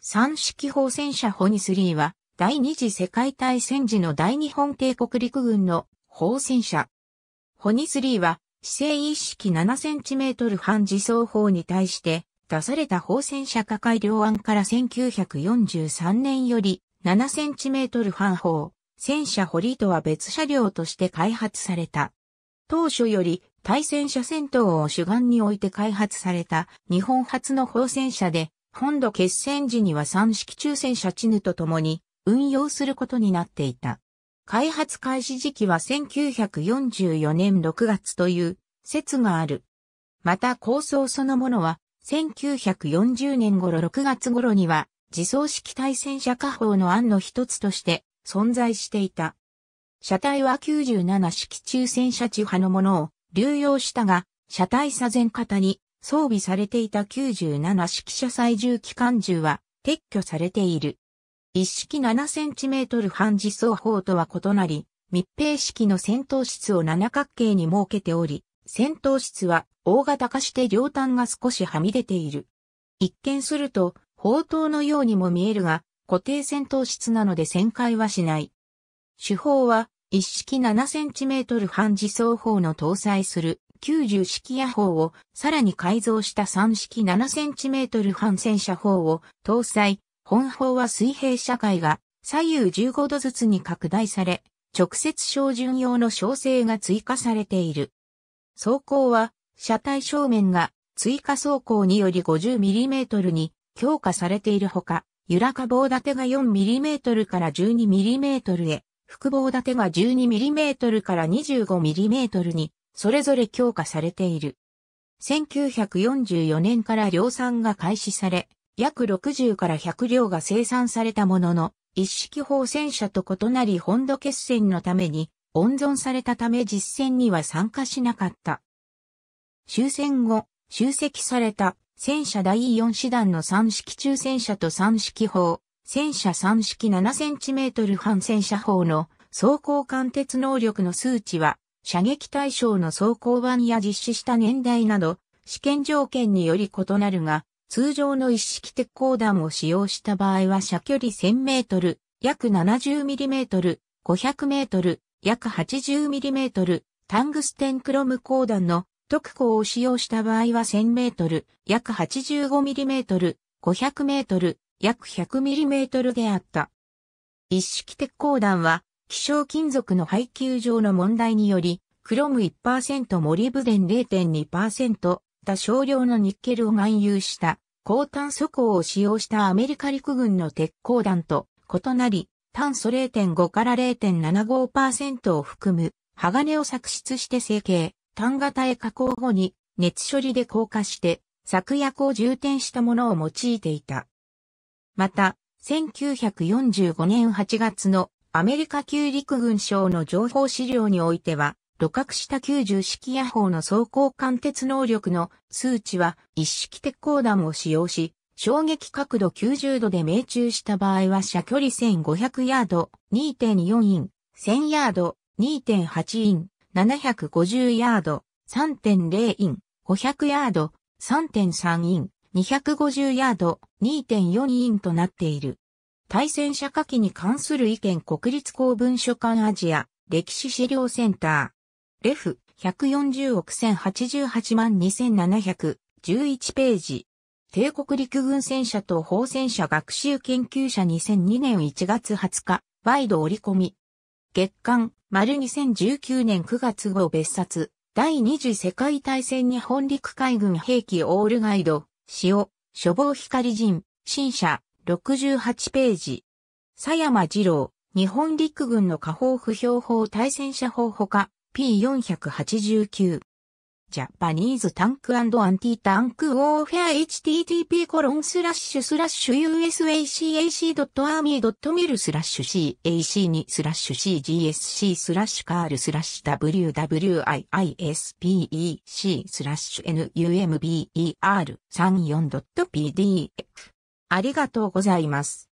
三式砲戦車ホニスリーは、第二次世界大戦時の大日本帝国陸軍の砲戦車。ホニスリーは、姿勢一式7センチメートル半自走砲に対して、出された砲戦車下改良案から1943年より7センチメートル半砲、戦車堀とは別車両として開発された。当初より対戦車戦闘を主眼に置いて開発された日本初の砲戦車で本土決戦時には3式中戦車チヌと共に運用することになっていた。開発開始時期は1944年6月という説がある。また構想そのものは1940年頃6月頃には自走式対戦車火砲の案の一つとして存在していた。車体は97式中戦車地派のものを流用したが、車体左前型に装備されていた97式車載重機関銃は撤去されている。一式7センチメートル半自走砲とは異なり、密閉式の戦闘室を七角形に設けており、戦闘室は大型化して両端が少しはみ出ている。一見すると、砲塔のようにも見えるが、固定戦闘室なので旋回はしない。手法は、一式7センチメートル半自走砲の搭載する90式野砲をさらに改造した3式 7cm 半戦車砲を搭載、本砲は水平社会が左右15度ずつに拡大され、直接照準用の調整が追加されている。装甲は車体正面が追加装甲により 50mm に強化されているほか、揺らか棒立てが 4mm から 12mm へ、複棒立てが 12mm から 25mm にそれぞれ強化されている。1944年から量産が開始され、約60から100両が生産されたものの、一式砲戦車と異なり本土決戦のために温存されたため実戦には参加しなかった。終戦後、集積された戦車第4師団の3式中戦車と3式砲、戦車3式7トル半戦車砲の走行貫鉄能力の数値は射撃対象の装甲版や実施した年代など、試験条件により異なるが、通常の一式鉄鋼弾を使用した場合は射距離1000メートル、約70ミリメートル、500メートル、約80ミリメートル、タングステンクロム鋼弾の特攻を使用した場合は1000メートル、約85ミリメートル、500メートル、約100ミリメートルであった。一式鉄鋼弾は希少金属の配給上の問題により、クロム1%モリブデン0.2%、多少量のニッケルを含有した高炭素鋼を使用したアメリカ陸軍の鉄鋼弾と異なり、炭素0.5から0.75%を含む鋼を作出して成形、炭型へ加工後に熱処理で硬化して作薬を充填したものを用いていた。また、1945年8月のアメリカ旧陸軍省の情報資料においては、露覚した90式野砲の走行貫徹能力の数値は一式鉄鋼弾を使用し、衝撃角度90度で命中した場合は射距離1500ヤード2.4イン、1000ヤード2.8イン、750ヤード3.0イン、500ヤード3.3イン、250ヤード2.4インとなっている。対戦者下記に関する意見国立公文書館アジア歴史資料センター。レフ140億1088万2711ページ。帝国陸軍戦車と砲戦車学習研究者2002年1月20日、ワイド折り込み。月刊、丸2019年9月号別冊、第二次世界大戦日本陸海軍兵器オールガイド、塩、処方光人、新社、68ページ。佐山二郎、日本陸軍の下方不評法対戦車法ほか、P489。ジャパニーズタンクアンティタンクウォーフェア http コロンスラッシュスラッシュ usacac.army.mil スラッシュ cac2 スラッシュ cgsc スラッシュカールスラッシュ wwiispec スラッシュ number34.pdf ありがとうございます。